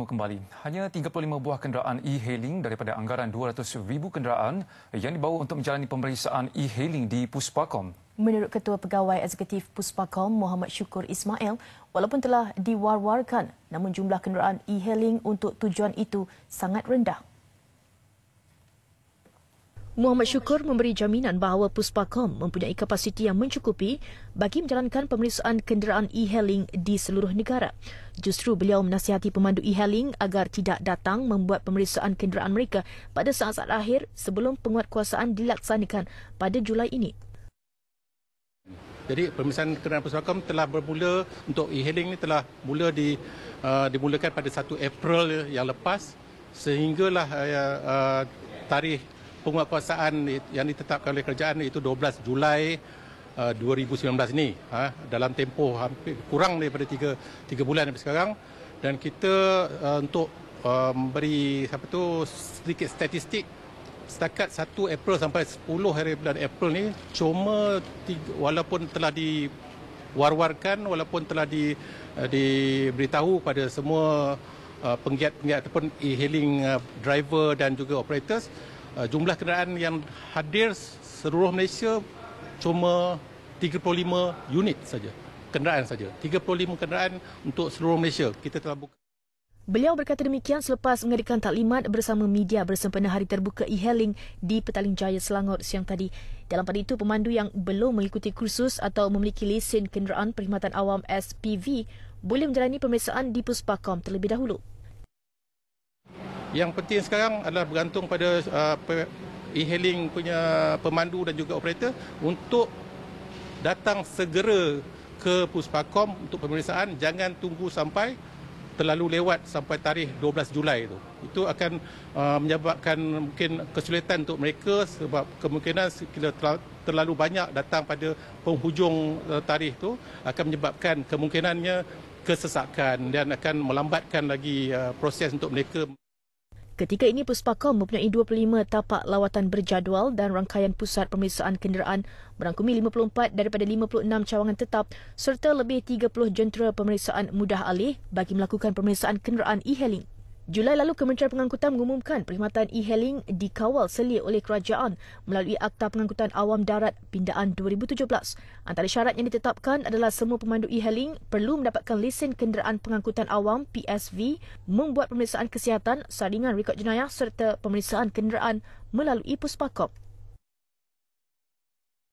bertemu kembali. Hanya 35 buah kenderaan e-hailing daripada anggaran 200,000 kenderaan yang dibawa untuk menjalani pemeriksaan e-hailing di Puspakom. Menurut Ketua Pegawai Eksekutif Puspakom Muhammad Syukur Ismail, walaupun telah diwar-warkan, namun jumlah kenderaan e-hailing untuk tujuan itu sangat rendah. Muhammad Syukur memberi jaminan bahawa Puspakom mempunyai kapasiti yang mencukupi bagi menjalankan pemeriksaan kenderaan e-hailing di seluruh negara. Justru beliau menasihati pemandu e-hailing agar tidak datang membuat pemeriksaan kenderaan mereka pada saat-saat akhir sebelum penguatkuasaan dilaksanakan pada Julai ini. Jadi pemeriksaan kenderaan Puspakom telah bermula untuk e-hailing ini telah mula di, uh, dimulakan pada 1 April yang lepas sehinggalah uh, ya, uh, tarikh penguatkuasaan yang ditetapkan oleh kerajaan itu 12 Julai uh, 2019 ini ha, dalam tempoh hampir kurang daripada 3 3 bulan sampai sekarang dan kita uh, untuk uh, memberi um, apa tu sedikit statistik setakat 1 April sampai 10 hari bulan April ni cuma tiga, walaupun telah di war walaupun telah di uh, diberitahu pada semua penggiat-penggiat ataupun e-hailing driver dan juga operators Uh, jumlah kenderaan yang hadir seluruh Malaysia cuma 35 unit saja. Kenderaan saja. 35 kenderaan untuk seluruh Malaysia. Kita telah buka. Beliau berkata demikian selepas mengadakan taklimat bersama media bersempena hari terbuka e-hailing di Petaling Jaya Selangor siang tadi. Dalam pada itu, pemandu yang belum mengikuti kursus atau memiliki lesen kenderaan perkhidmatan awam SPV boleh menjalani pemeriksaan di Puspakom terlebih dahulu. Yang penting sekarang adalah bergantung pada uh, e-hailing punya pemandu dan juga operator untuk datang segera ke Puspakom untuk pemeriksaan. Jangan tunggu sampai terlalu lewat sampai tarikh 12 Julai itu. Itu akan uh, menyebabkan mungkin kesulitan untuk mereka sebab kemungkinan kita terlalu banyak datang pada penghujung uh, tarikh itu akan menyebabkan kemungkinannya kesesakan dan akan melambatkan lagi uh, proses untuk mereka. Ketika ini, Puspakom mempunyai 25 tapak lawatan berjadual dan rangkaian pusat pemeriksaan kenderaan merangkumi 54 daripada 56 cawangan tetap serta lebih 30 jentera pemeriksaan mudah alih bagi melakukan pemeriksaan kenderaan e-hailing. Julai lalu Kementerian Pengangkutan mengumumkan perkhidmatan e-hailing dikawal selia oleh kerajaan melalui Akta Pengangkutan Awam Darat Pindaan 2017. Antara syarat yang ditetapkan adalah semua pemandu e-hailing perlu mendapatkan lesen kenderaan pengangkutan awam PSV, membuat pemeriksaan kesihatan, saringan rekod jenayah serta pemeriksaan kenderaan melalui Puspakop.